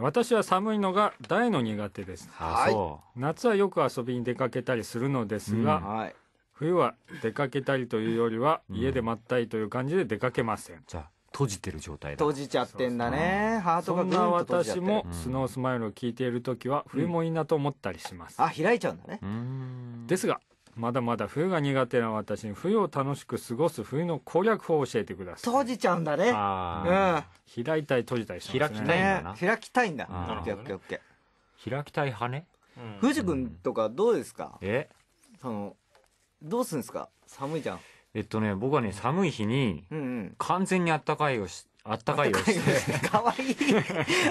私は寒いのが大の苦手ですはい夏はよく遊びに出かけたりするのですが、はい。冬は出かけたりというよりは家でまったりという感じで出かけません、うじゃあ閉じてる状態だ閉じちゃってんだね。ハートそがぐんな私も。スノースマイルを聞いている時は冬もいいなと思ったりします、あ、開いちゃうんだね。ですがまだまだ冬が苦手な私に冬を楽しく過ごす冬の攻略法を教えてください。閉じちゃうんだね。うん。開いたい閉じたいし、ね、開きたいんだな。開きたいんだ。オッケー開きたい派ね。君とかどうですか、えその、どうするんですか寒いじゃん。えっとね、僕はね、寒い日に、完全にあったかいをし、あったかいをして。かわいい。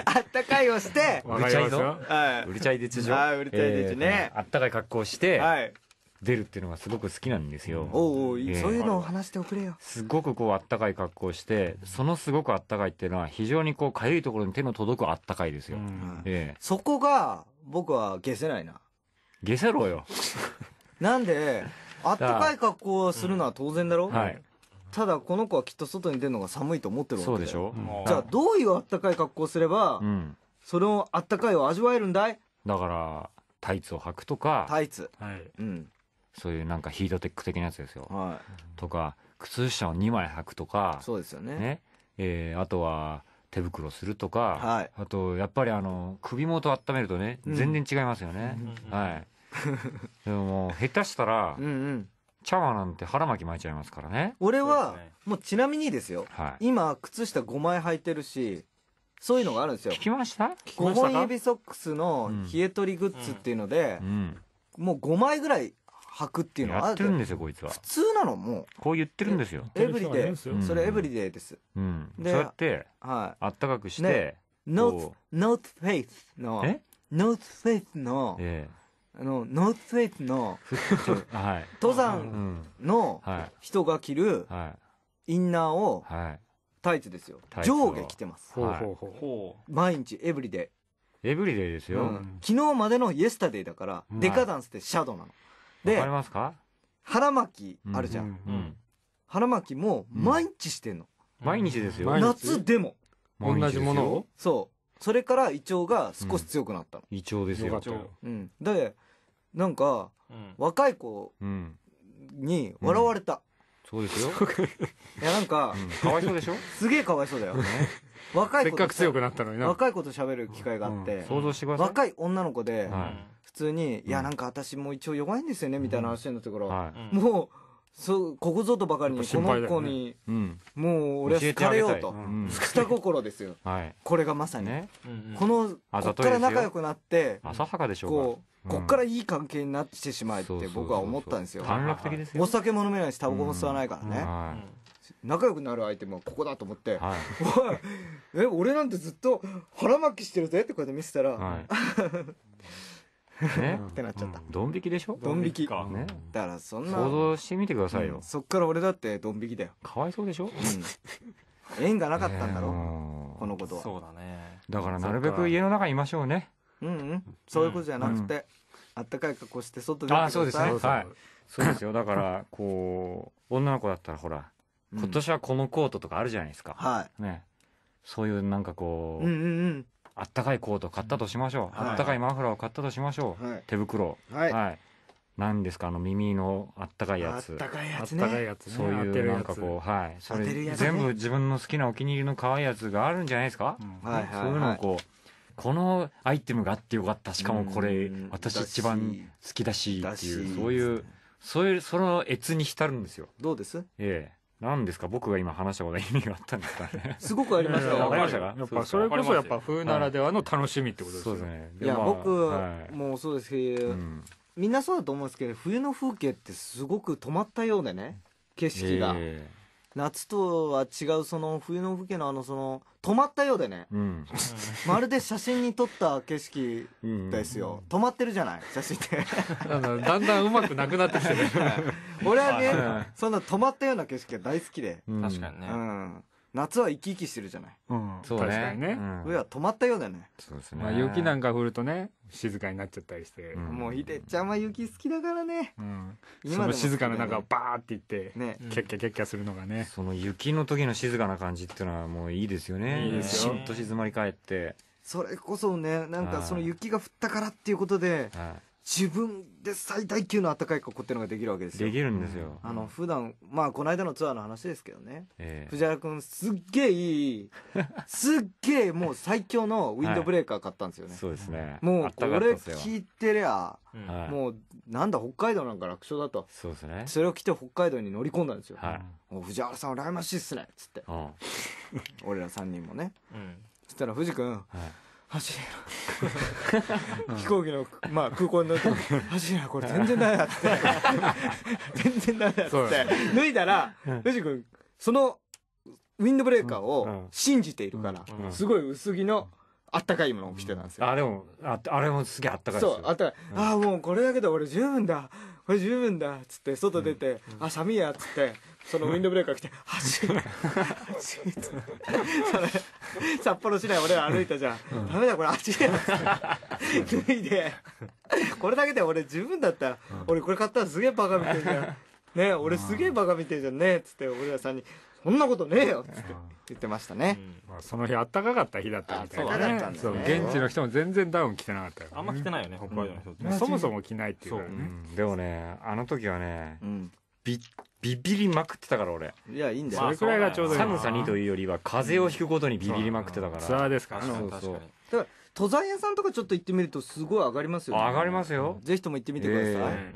あったかいをして。う るちゃいぞ。うるちゃいでょ。あうるちゃいでね。あったかい格好をして、出るっていうのがすごく好きなんですよ。おお、えー、そういうのを話しておくれよ。すごくこうあったかい格好をして、そのすごくあったかいっていうのは非常にこうかゆいところに手の届くあったかいですよ。うんえー、そこが僕は消せないな。消せろよ。なんで、あったかい格好をするのは当然だろ、うん、はい。ただこの子はきっと外に出るのが寒いと思ってるわけそうでしょ、うん、じゃあどういうあったかい格好をすれば、うん、それをあったかいを味わえるんだいだからタイツを履くとかタイツ、はいうん、そういうなんかヒートテック的なやつですよ。はい、とか、靴下を2枚履くとか、そうですよね。ねえー、あとは、手袋するとか、はい、あと、やっぱりあの、首元温めるとね、全然違いますよね。うん、はい。でももう、下手したら、うんうん、茶碗なんて腹巻き巻いちゃいますからね。俺は、ね、もうちなみにですよ、はい、今、靴下5枚履いてるし、そういうのがあるんですよ。聞きました ?5 本指ソックスの冷え取りグッズっていうので、うん、もう5枚ぐらい履くっていうのはやってるんですよこいつは普通なのもうこう言ってるんですよエブリデイそれエブリデイです、うそうやって、はい、あったかくして、ね、ノーツフェイスのノーツフェイスの、あのノーツフェイスの、登山の人が着るインナーをタイツですよ上下着てます、はい、毎日エブリデイエブリデイですよ、昨日までのイエスタデイだから、デカダンスってシャドウなのでかりますか腹巻きあるじゃん、うんうん腹巻きも毎日してんの、毎日ですよ夏でも同じものをそうそれから胃腸が少し強くなったの、胃腸ですよよようんでなんかうん若い子に笑われた、そうですよ、いやなんか、うん、かわいそうでしょ、すげえかわいそうだよ、若いせっかく強くなったのにな若い子と喋る機会があって、想像してください若い女の子で、は普通に、いや、なんか私も一応弱いんですよね、みたいな話になってから、はい、もう、そうここぞとばかりにこの子に、ねもう俺は好かれようと、うん、た心ですよ、はい、これがまさに、ね、このこっから仲良くなって浅はかでしょうこうこっからいい関係になってしまえって僕は思ったんですよ短絡的ですよお酒も飲めないしタバコも吸わないからね、仲良くなる相手もここだと思って、おい、え俺なんてずっと腹巻きしてるぜってこうやって見せたら、ね、ってなっちゃった、ドン引きでしょドン引きか、ね、だからそんな想像してみてくださいよ、うん、そっから俺だってドン引きだよかわいそうでしょ、うん、縁がなかったんだろう、このことはそうだねだからなるべく家の中にいましょうねうんうんそういうことじゃなくて、あったかい格好して外出てくださいあそうですねはいそうですよだからこう女の子だったらほら今年はこのコートとかあるじゃないですか、はいねそういうなんかこう,、うんうんうん、あったかいコートを買ったとしましょう、はい、あったかいマフラーを買ったとしましょう、はい、手袋、はい、はい、何ですかあの耳のあったかいやつあったかいやつ、ね,、そういうなんかこうはいそれ、ね、全部自分の好きなお気に入りの可愛いやつがあるんじゃないですか、はい、そういうのをこうこのアイテムがあってよかったしかもこれ私一番好きだしっていうそういうそういうその越に浸るんですよどうですええ何ですか僕が今話したこと意味があったんですかね すごくありましたわかりましたかやっぱそれこそやっぱ冬ならではの楽しみってことですよね、い、いや、まあ、僕、もうそうですけど、うん、みんなそうだと思うんですけど冬の風景ってすごく止まったようでね景色が。えー夏とは違うその冬の風景のあのその止まったようでね、うん、まるで写真に撮った景色ですよ、止まってるじゃない写真ってだんだんうまくなくなってきてる 俺はね、そんな止まったような景色が大好きで確かにね、うん夏は生き生きしてるじゃない。うん、そうね、確かにね。上は止まったようだね。そうですね。まあ雪なんか降るとね、静かになっちゃったりして。もうひでちゃんは雪好きだからね。うん。今の静かな中をバーっていって、ね、キャッキャキャッキャするのがね。その雪の時の静かな感じっていうのはもういいですよね。いいですよ。しんと静まり返って。それこそね、なんかその雪が降ったからっていうことで、はい自分で最大級の温かい格好っていうのができるわけですよ。できるんですよ。あの、普段、まあ、この間のツアーの話ですけどね。えー、藤原君すっげえいい、すっげえもう最強のウィンドブレーカー買ったんですよね。はい、そうですね。もう、これ聞いてりゃ、もう、なんだ、北海道なんか楽勝だと。そうですね。それを着て北海道に乗り込んだんですよ。はい、もう藤原さん羨ましいっすね、つって。俺ら3人もね。うん、そしたら、藤君、はい走れな飛行機の、まあ、空港に乗ると走れなこれ全然ダメだって 全然ダメだって脱いだらよ井君そのウィンドブレーカーを信じているから、すごい薄着の。あったかいものを着てたんですよ。あ、でも、ああれもすげえあったかいですよ。そう、あったかい。ああ、もうこれだけで俺十分だ。これ十分だ」っつって外出て「あ寒いや」っつってその ウィンドブレーカー来て「走る走る」それ札幌市内俺ら歩いたじゃん「ダメだこれ走る 」脱いでこれだけで俺十分だった俺これ買ったらすげえバカみたいじゃんね俺すげえバカみたいじゃんねっつって俺らさんにそんなことねえよって 言ってましたね。まあ、その日あったかかった日だったみたいな、ねそう現地の人も全然ダウン着てなかったよ、ね、あんま着てないよね、北海道の人って、うん、そもそも着ないっていうね、うん、でもねあの時はね、うん、ビビビりまくってたから俺いやいいんだよそれくらいがちょうどいい寒さにというよりは風邪をひくことにビビりまくってたから、ツアーですからそうそうだから登山屋さんとかちょっと行ってみるとすごい上がりますよ、ね、上がりますよぜひとも行ってみてください、えー